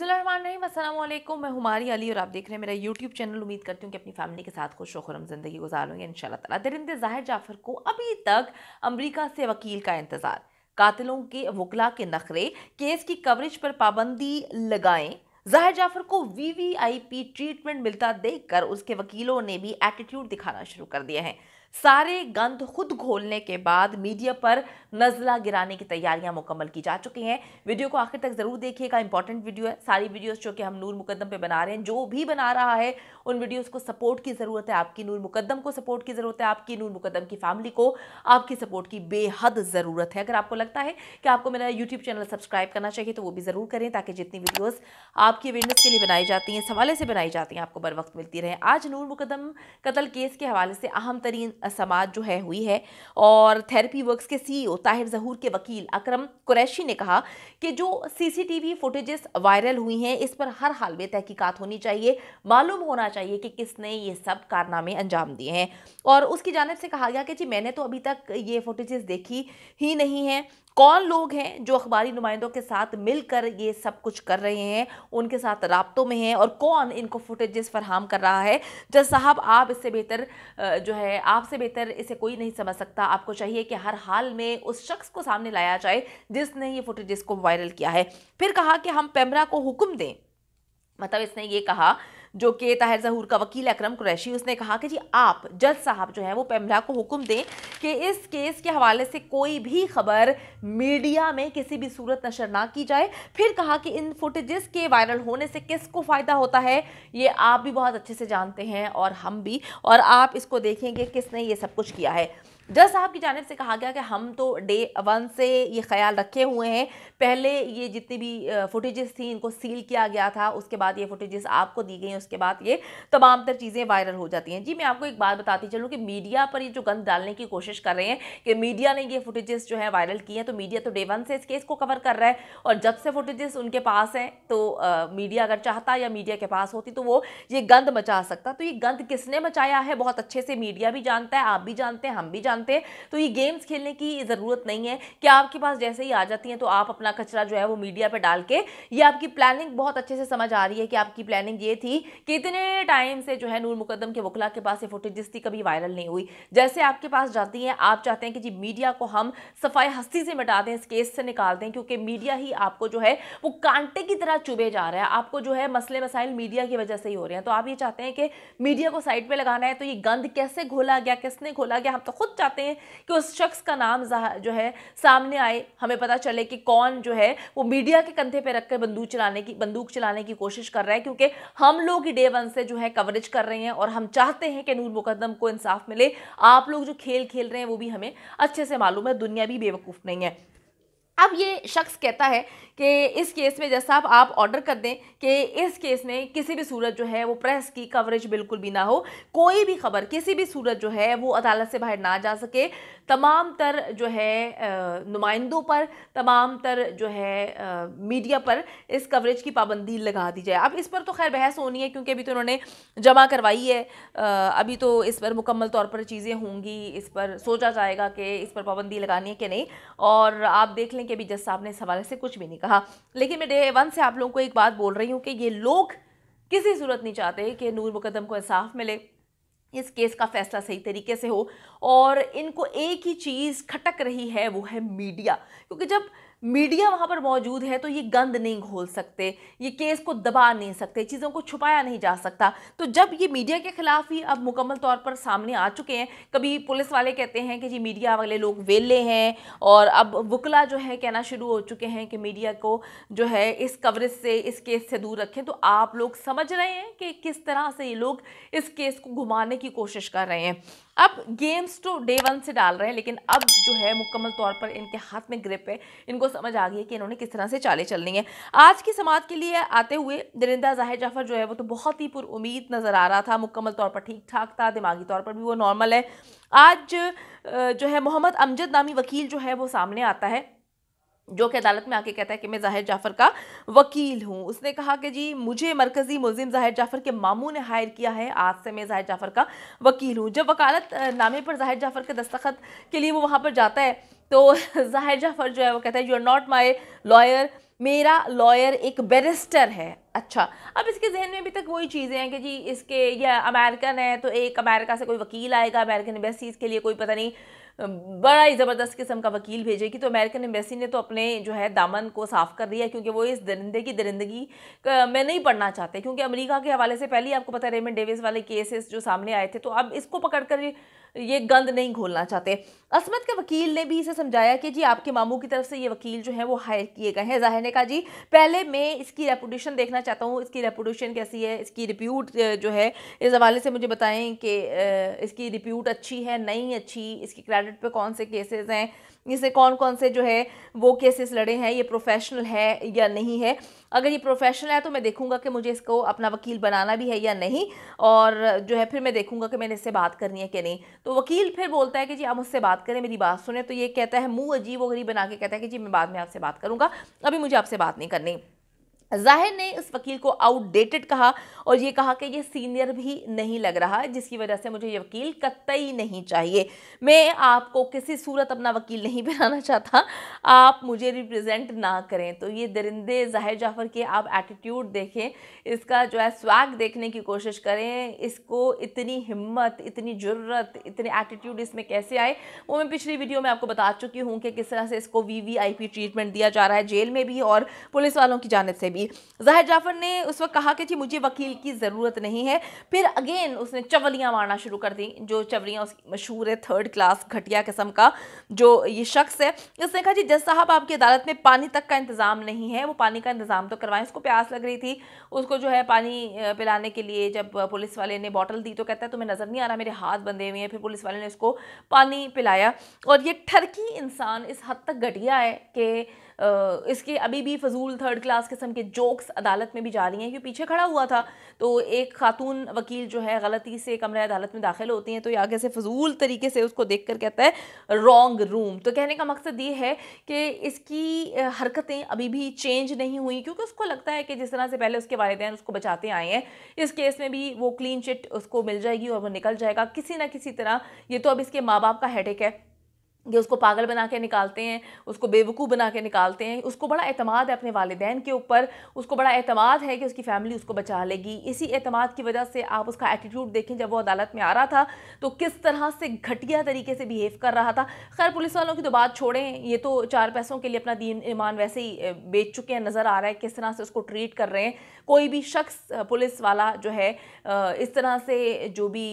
बिसमीम मैं हमारी अली और आप देख रहे हैं मेरा यूट्यूब चैनल उम्मीद करती हूँ कि अपनी फैमिली के साथ खुश खुरम ज़िंदगी गुजारूंगी इन शाला दरिंदे जाहिर जाफर को अभी तक अमरीका से वकील का इंतज़ार कातिलों के वकला के नखरे केस की कवरेज पर पाबंदी लगाएं जाहिर जाफर को वीवीआईपी ट्रीटमेंट मिलता देखकर उसके वकीलों ने भी एटीट्यूड दिखाना शुरू कर दिया है सारे गंद खुद घोलने के बाद मीडिया पर नजला गिराने की तैयारियां मुकम्मल की जा चुकी हैं वीडियो को आखिर तक ज़रूर देखिएगा इंपॉर्टेंट वीडियो है सारी वीडियोस जो कि हम नूर मुकदम पे बना रहे हैं जो भी बना रहा है उन वीडियोस को सपोर्ट की ज़रूरत है आपकी नूर मुकदम को सपोर्ट की ज़रूरत है आपकी नूर मुकदम की फैमिली को आपकी सपोर्ट की बेहद ज़रूरत है अगर आपको लगता है कि आपको मेरा यूट्यूब चैनल सब्सक्राइब करना चाहिए तो वो भी ज़रूर करें ताकि जितनी वीडियोज़ आपकी अवेयरनेस के लिए बनाई जाती हैं सवाले से बनाई जाती हैं आपको बर वक्त मिलती रहे आज नूर मुकदम कत्ल केस के हवाले से अहम तरीन समाज जो है हुई है और थेरेपी वर्क के सी ताहिर जहूर के वकील अकरम कुरैशी ने कहा कि जो सीसीटीवी फुटेजेस वायरल हुई हैं इस पर हर हाल में तहकीकात होनी चाहिए मालूम होना चाहिए कि किसने ये सब कारनामे अंजाम दिए हैं और उसकी जानब से कहा गया कि जी मैंने तो अभी तक ये फुटेजेस देखी ही नहीं है कौन लोग हैं जो अखबारी नुमाइंदों के साथ मिलकर ये सब कुछ कर रहे हैं उनके साथ रबतों में हैं और कौन इनको फुटेजेस फरहम कर रहा है जज साहब आप इससे बेहतर जो है आपसे बेहतर इसे कोई नहीं समझ सकता आपको चाहिए कि हर हाल में उस शख्स को सामने लाया जाए जिसने ये फुटेजेस को वायरल किया है फिर कहा कि हम पैमरा को हुक्म दें मतलब इसने ये कहा जो कि ताहिर जहूर का वकील अक्रम कुरैशी उसने कहा कि जी आप जज साहब जो हैं वो पेमला को हुक्म दें कि इस केस के हवाले से कोई भी खबर मीडिया में किसी भी सूरत नशर ना की जाए फिर कहा कि इन फुटेजेस के वायरल होने से किसको फ़ायदा होता है ये आप भी बहुत अच्छे से जानते हैं और हम भी और आप इसको देखेंगे किसने ये सब कुछ किया है जज साहब की जानब से कहा गया कि हम तो डे वन से ये ख्याल रखे हुए हैं पहले ये जितनी भी फुटेजेस थी इनको सील किया गया था उसके बाद ये फुटेजेस आपको दी गई उसके बाद ये तमाम तर चीज़ें वायरल हो जाती हैं जी मैं आपको एक बात बताती चलूँ कि मीडिया पर ये जो गंद डालने की कोशिश कर रहे हैं कि मीडिया ने ये फुटेजेस जो है वायरल की हैं तो मीडिया तो डे वन से इस केस को कवर कर रहा है और जब से फुटेजेस उनके पास हैं तो आ, मीडिया अगर चाहता या मीडिया के पास होती तो वो ये गंद मचा सकता तो ये गंद किसने मचाया है बहुत अच्छे से मीडिया भी जानता है आप भी जानते हैं हम भी जानते जानते हैं तो ये गेम्स खेलने की ज़रूरत नहीं है कि आपके पास जैसे ही आ जाती हैं तो आप अपना कचरा जो है वो मीडिया पर डाल के ये आपकी प्लानिंग बहुत अच्छे से समझ आ रही है कि आपकी प्लानिंग ये थी कि इतने टाइम से जो है नूर मुकदम के वकला के पास ये फुटेज थी कभी वायरल नहीं हुई जैसे आपके पास जाती हैं आप चाहते हैं कि जी मीडिया को हम सफाई हस्ती से मिटा दें इस केस से निकाल दें क्योंकि मीडिया ही आपको जो है वो कांटे की तरह चुभे जा रहा है आपको जो है मसले मसाइल मीडिया की वजह से ही हो रहे हैं तो आप ये चाहते हैं कि मीडिया को साइड पर लगाना है तो ये गंद कैसे घोला गया किसने घोला गया हम तो खुद चाहते हैं कि उस शख्स का नाम जो है सामने आए हमें पता चले कि कौन जो है वो मीडिया के कंधे पर रखकर बंदूक चलाने की बंदूक चलाने की कोशिश कर रहा है क्योंकि हम लोग ही डे वन से जो है कवरेज कर रहे हैं और हम चाहते हैं कि नूर मुकदम को इंसाफ मिले आप लोग जो खेल खेल रहे हैं वो भी हमें अच्छे से मालूम है दुनिया भी बेवकूफ़ नहीं है अब ये शख्स कहता है कि इस केस में जैसा आप आप ऑर्डर कर दें कि इस केस में किसी भी सूरत जो है वो प्रेस की कवरेज बिल्कुल भी ना हो कोई भी खबर किसी भी सूरत जो है वो अदालत से बाहर ना जा सके तमाम तर जो है नुमाइंदों पर तमाम तर जो है मीडिया पर इस कवरेज की पाबंदी लगा दी जाए अब इस पर तो खैर बहस होनी है क्योंकि अभी तो उन्होंने जमा करवाई है अभी तो इस पर मुकम्मल तौर पर चीज़ें होंगी इस पर सोचा जाएगा कि इस पर पाबंदी लगानी है कि नहीं और आप देख लें कि अभी जज साहब ने इस हवाले से कुछ भी नहीं कहा लेकिन मैं डे वन से आप लोगों को एक बात बोल रही हूँ कि ये लोग किसी सूरत नहीं चाहते कि नूर मुकदम को इंसाफ मिले इस केस का फैसला सही तरीके से हो और इनको एक ही चीज़ खटक रही है वो है मीडिया क्योंकि जब मीडिया वहाँ पर मौजूद है तो ये गंद नहीं घोल सकते ये केस को दबा नहीं सकते चीज़ों को छुपाया नहीं जा सकता तो जब ये मीडिया के खिलाफ ही अब मुकम्मल तौर पर सामने आ चुके हैं कभी पुलिस वाले कहते हैं कि जी मीडिया वाले लोग वेले हैं और अब वकला जो है कहना शुरू हो चुके हैं कि मीडिया को जो है इस कवरेज से इस केस से दूर रखें तो आप लोग समझ रहे हैं कि किस तरह से ये लोग इस केस को घुमाने की कोशिश कर रहे हैं अब गेम्स तो डे वन से डाल रहे हैं लेकिन अब जो है मुकम्मल तौर पर इनके हाथ में ग्रिप है इनको समझ आ गई है कि इन्होंने किस तरह से चालें चलनी है आज की समाज के लिए आते हुए दरिंदा जाहिर जाफर जो है वो तो बहुत ही पुरुद नज़र आ रहा था मुकम्मल तौर पर ठीक ठाक था दिमागी तौर पर भी वो नॉर्मल है आज जो है मोहम्मद अमजद नामी वकील जो है वो सामने आता है जो कि अदालत में आके कहता है कि मैं जाहिर जाफ़र का वकील हूँ उसने कहा कि जी मुझे मरकज़ी मुलिम जाहिर जाफ़र के मामू ने हायर किया है आज से मैं जाहिर जाफ़र का वकील हूँ जब वकालत नामे पर जाहिर जाफ़र के दस्तखत के लिए वो वहाँ पर जाता है तो जाहिर जाफ़र जो है वो कहता है you are not my lawyer मेरा लॉयर एक बैरिस्टर है अच्छा अब इसके जहन में अभी तक वही चीज़ें हैं कि जी इसके यह अमेरिकन है तो एक अमेरिका से कोई वकील आएगा अमेरिकन एम्बेसीज़ के लिए कोई पता नहीं बड़ा ही ज़बरदस्त किस्म का वकील भेजेगी तो अमेरिकन एम्बेसी ने तो अपने जो है दामन को साफ़ कर दिया क्योंकि वो इस दरिंदे की दरिंदगी में नहीं पढ़ना चाहते क्योंकि अमेरिका के हवाले से पहले ही आपको पता है रेमन डेविस वाले केसेस जो सामने आए थे तो अब इसको पकड़ कर ये गंद नहीं घोलना चाहते असमत के वकील ने भी इसे समझाया कि जी आपके मामू की तरफ से ये वकील जो है वो हायर किए गए हैं जाहिर ने कहा जी पहले मैं इसकी रेपूटेशन देखना चाहता हूँ इसकी रेपूटेशन कैसी है इसकी रिप्यूट जो है इस हवाले से मुझे बताएं कि इसकी रिप्यूट अच्छी है नहीं अच्छी इसकी बैलेट पे कौन से केसेस हैं इसे कौन कौन से जो है वो केसेस लड़े हैं ये प्रोफेशनल है या नहीं है अगर ये प्रोफेशनल है तो मैं देखूंगा कि मुझे इसको अपना वकील बनाना भी है या नहीं और जो है फिर मैं देखूंगा कि मैंने इससे बात करनी है कि नहीं तो वकील फिर बोलता है कि जी आप मुझसे बात करें मेरी बात सुने तो ये कहता है मुँह अजीब वगैरह बना के कहता है कि जी मैं बाद में आपसे बात करूँगा अभी मुझे आपसे बात नहीं करनी जाहिर ने इस वकील को आउटडेटेड कहा और ये कहा कि ये सीनियर भी नहीं लग रहा है जिसकी वजह से मुझे ये वकील कतई नहीं चाहिए मैं आपको किसी सूरत अपना वकील नहीं बनाना चाहता आप मुझे रिप्रेजेंट ना करें तो ये दरिंदे जाहिर जाफर के आप एटीट्यूड देखें इसका जो है स्वैग देखने की कोशिश करें इसको इतनी हिम्मत इतनी जरूरत इतने एटीट्यूड इसमें कैसे आए वो मैं पिछली वीडियो में आपको बता चुकी हूँ कि किस तरह से इसको वी ट्रीटमेंट दिया जा रहा है जेल में भी और पुलिस वालों की जानब से भी थी जाहिर जाफर ने उस वक्त कहा कि जी मुझे वकील की ज़रूरत नहीं है फिर अगेन उसने चवलियाँ मारना शुरू कर दी जो चवलियाँ उसकी मशहूर है थर्ड क्लास घटिया किस्म का जो ये शख्स है उसने कहा जी जज साहब आपकी अदालत में पानी तक का इंतज़ाम नहीं है वो पानी का इंतज़ाम तो करवाएं उसको प्यास लग रही थी उसको जो है पानी पिलाने के लिए जब पुलिस वाले ने बॉटल दी तो कहता है तुम्हें नज़र नहीं आ रहा मेरे हाथ बंधे हुए हैं फिर पुलिस वाले ने उसको पानी पिलाया और ये ठरकी इंसान इस हद तक घटिया है कि इसके अभी भी फजूल थर्ड क्लास किस्म के जोक्स अदालत में भी जा रही हैं क्योंकि पीछे खड़ा हुआ था तो एक खातून वकील जो है गलती से कमरे अदालत में दाखिल होती हैं तो ये आगे से फजूल तरीके से उसको देख कर कहता है रॉन्ग रूम तो कहने का मकसद ये है कि इसकी हरकतें अभी भी चेंज नहीं हुई क्योंकि उसको लगता है कि जिस तरह से पहले उसके वालदेन उसको बचाते आए हैं इस केस में भी वो क्लीन चिट उसको मिल जाएगी और वो निकल जाएगा किसी ना किसी तरह ये तो अब इसके माँ बाप का हेडेक है ये उसको पागल बना के निकालते हैं उसको बेवकूफ़ बना के निकालते हैं उसको बड़ा अतमाद है अपने वालदेन के ऊपर उसको बड़ा अतमाद है कि उसकी फैमिली उसको बचा लेगी इसी अतमाद की वजह से आप उसका एटीट्यूड देखें जब वो अदालत में आ रहा था तो किस तरह से घटिया तरीके से बिहेव कर रहा था खैर पुलिस वालों की तो बात छोड़ें ये तो चार पैसों के लिए अपना दीन ईमान वैसे ही बेच चुके हैं नज़र आ रहा है किस तरह से उसको ट्रीट कर रहे हैं कोई भी शख्स पुलिस वाला जो है इस तरह से जो भी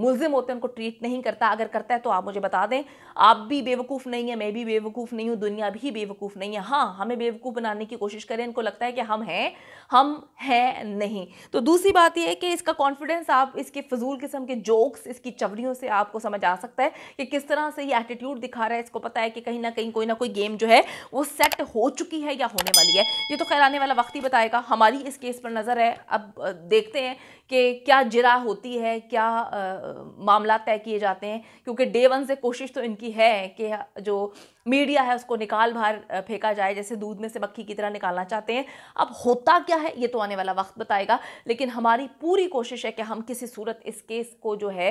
मुलजिम होते हैं उनको ट्रीट नहीं करता अगर करता है तो आप मुझे बता दें आप भी बेवकूफ़ नहीं है मैं भी बेवकूफ़ नहीं हूँ दुनिया भी बेवकूफ़ नहीं है हाँ हमें बेवकूफ़ बनाने की कोशिश करें इनको लगता है कि हम हैं हम हैं नहीं तो दूसरी बात यह है कि इसका कॉन्फिडेंस आप इसके फजूल किस्म के जोक्स इसकी चवड़ियों से आपको समझ आ सकता है कि किस तरह से ये एटीट्यूड दिखा रहा है इसको पता है कि कहीं ना कहीं कोई ना कोई गेम जो है वो सेट हो चुकी है या होने वाली है ये तो खैर आने वाला वक्त ही बताएगा हमारी इस केस पर नज़र है अब देखते हैं कि क्या जिरा होती है क्या मामला तय किए जाते हैं क्योंकि डे वन से कोशिश तो इनकी है कि जो मीडिया है उसको निकाल बाहर फेंका जाए जैसे दूध में से मक्खी की तरह निकालना चाहते हैं अब होता क्या है ये तो आने वाला वक्त बताएगा लेकिन हमारी पूरी कोशिश है कि हम किसी सूरत इस केस को जो है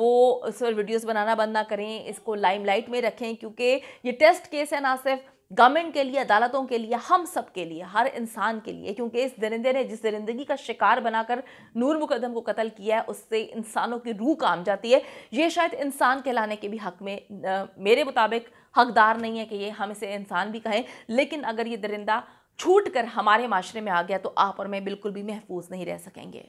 वो इस पर वीडियोज़ बनाना बंद ना करें इसको लाइमलाइट में रखें क्योंकि ये टेस्ट केस है ना सिर्फ गवर्नमेंट के लिए अदालतों के लिए हम सब के लिए हर इंसान के लिए क्योंकि इस दरिंदे ने जिस दरिंदगी का शिकार बनाकर नूर मुकदम को कत्ल किया है उससे इंसानों की रूह काम जाती है ये शायद इंसान कहलाने के भी हक में आ, मेरे मुताबिक हकदार नहीं है कि ये हम इसे इंसान भी कहें लेकिन अगर ये दरिंदा छूट कर हमारे माशरे में आ गया तो आप और मैं बिल्कुल भी महफूज नहीं रह सकेंगे